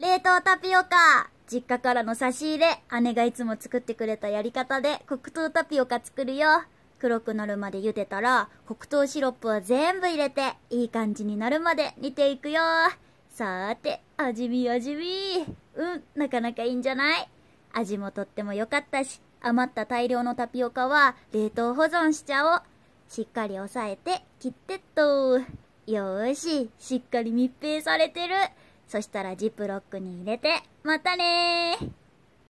冷凍タピオカ実家からの差し入れ、姉がいつも作ってくれたやり方で黒糖タピオカ作るよ。黒くなるまで茹でたら、黒糖シロップを全部入れて、いい感じになるまで煮ていくよ。さーて、味見味見。うん、なかなかいいんじゃない味もとっても良かったし、余った大量のタピオカは冷凍保存しちゃおう。しっかり押さえて、切ってっと。よーし、しっかり密閉されてる。そしたらジップロックに入れて、またねー